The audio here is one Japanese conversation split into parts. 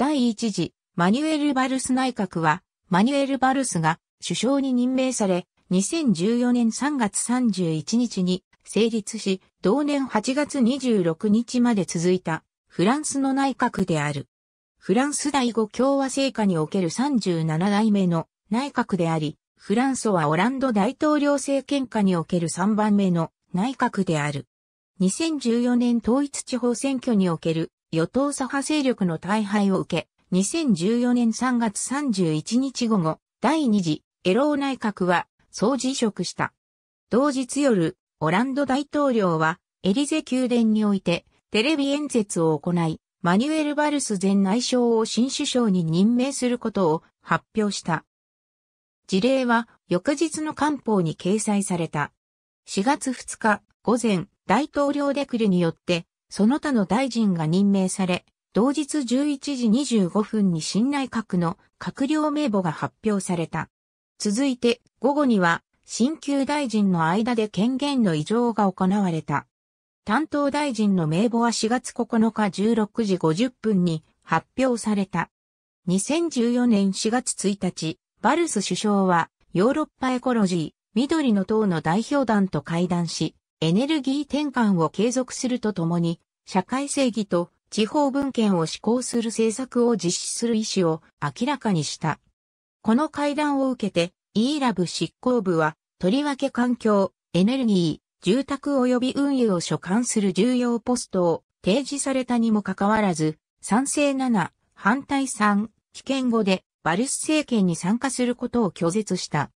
第一次、マニュエル・バルス内閣は、マニュエル・バルスが首相に任命され、2014年3月31日に成立し、同年8月26日まで続いたフランスの内閣である。フランス第5共和制下における37代目の内閣であり、フランソはオランド大統領政権下における3番目の内閣である。2014年統一地方選挙における与党左派勢力の大敗を受け、2014年3月31日午後、第2次エロー内閣は総辞職した。同日夜、オランド大統領はエリゼ宮殿においてテレビ演説を行い、マニュエル・バルス前内相を新首相に任命することを発表した。事例は翌日の官報に掲載された。4月2日午前、大統領デクルによってその他の大臣が任命され、同日11時25分に新内閣の閣僚名簿が発表された。続いて午後には新旧大臣の間で権限の異常が行われた。担当大臣の名簿は4月9日16時50分に発表された。2014年4月1日、バルス首相はヨーロッパエコロジー、緑の党の代表団と会談し、エネルギー転換を継続するとともに、社会正義と地方文献を施行する政策を実施する意思を明らかにした。この会談を受けて、イーラブ執行部は、とりわけ環境、エネルギー、住宅及び運輸を所管する重要ポストを提示されたにもかかわらず、賛成7、反対3、危険語でバルス政権に参加することを拒絶した。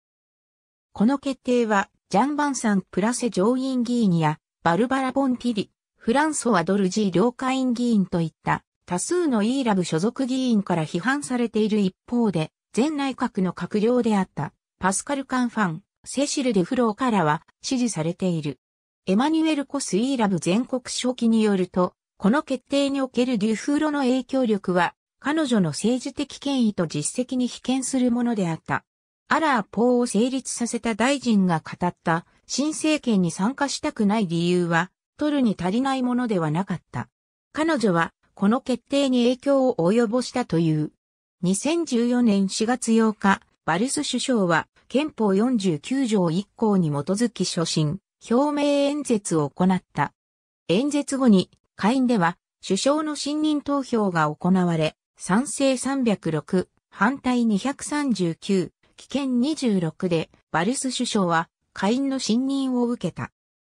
この決定はジャン・バンサンプラセ上院議員や、バルバラ・ボンピリ、フランソワ・ドルジー両下院議員といった多数のイーラブ所属議員から批判されている一方で、前内閣の閣僚であったパスカル・カンファン、セシル・デフローからは支持されている。エマニュエル・コス・イーラブ全国書記によると、この決定におけるデュフーロの影響力は、彼女の政治的権威と実績に被験するものであった。アラー法を成立させた大臣が語った新政権に参加したくない理由は、取るに足りないものではなかった。彼女は、この決定に影響を及ぼしたという。2014年4月8日、バルス首相は憲法49条1項に基づき所信、表明演説を行った。演説後に、下院では首相の信任投票が行われ、賛成306、反対239、危険26でバルス首相は下院の信任を受けた。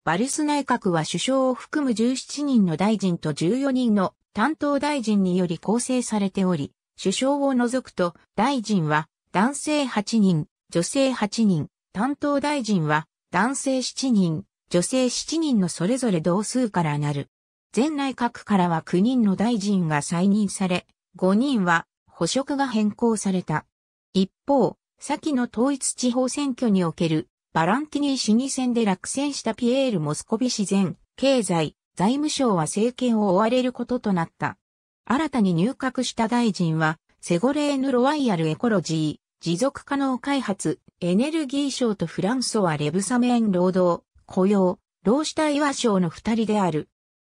バルス内閣は首相を含む17人の大臣と14人の担当大臣により構成されており、首相を除くと大臣は男性8人、女性8人、担当大臣は男性7人、女性7人のそれぞれ同数からなる。前内閣からは9人の大臣が再任され、5人は補職が変更された。一方、先の統一地方選挙におけるバランティニー市議選で落選したピエール・モスコビ自然、経済、財務省は政権を追われることとなった。新たに入閣した大臣は、セゴレーヌ・ロワイヤル・エコロジー、持続可能開発、エネルギー省とフランソワ・レブサメン労働、雇用、労使対話省の二人である。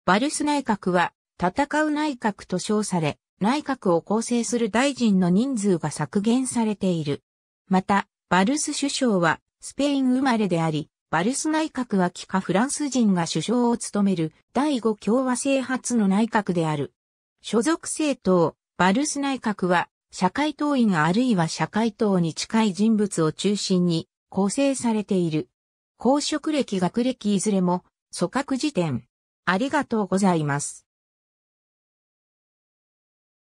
バルス内閣は、戦う内閣と称され、内閣を構成する大臣の人数が削減されている。また、バルス首相はスペイン生まれであり、バルス内閣は帰化フランス人が首相を務める第5共和制初の内閣である。所属政党、バルス内閣は社会党員あるいは社会党に近い人物を中心に構成されている。公職歴学歴いずれも組閣時点。ありがとうございます。